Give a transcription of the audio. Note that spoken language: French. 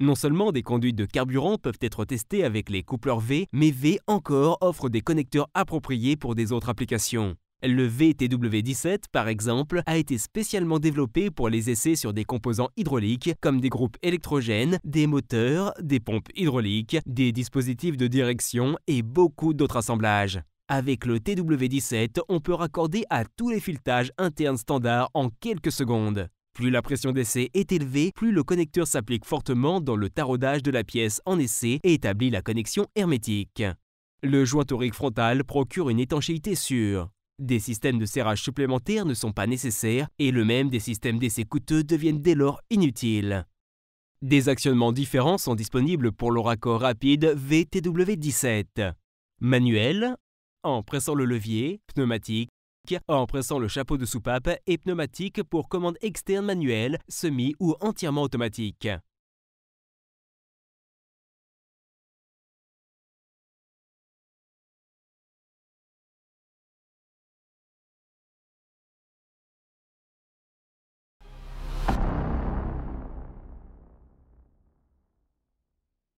Non seulement des conduites de carburant peuvent être testées avec les coupleurs V, mais V encore offre des connecteurs appropriés pour des autres applications. Le VTW17, par exemple, a été spécialement développé pour les essais sur des composants hydrauliques comme des groupes électrogènes, des moteurs, des pompes hydrauliques, des dispositifs de direction et beaucoup d'autres assemblages. Avec le TW17, on peut raccorder à tous les filetages internes standards en quelques secondes. Plus la pression d'essai est élevée, plus le connecteur s'applique fortement dans le taraudage de la pièce en essai et établit la connexion hermétique. Le joint torique frontal procure une étanchéité sûre. Des systèmes de serrage supplémentaires ne sont pas nécessaires et le même des systèmes d'essai coûteux deviennent dès lors inutiles. Des actionnements différents sont disponibles pour le raccord rapide VTW17. Manuel, en pressant le levier, pneumatique, en pressant le chapeau de soupape et pneumatique pour commande externe manuelle, semi ou entièrement automatique.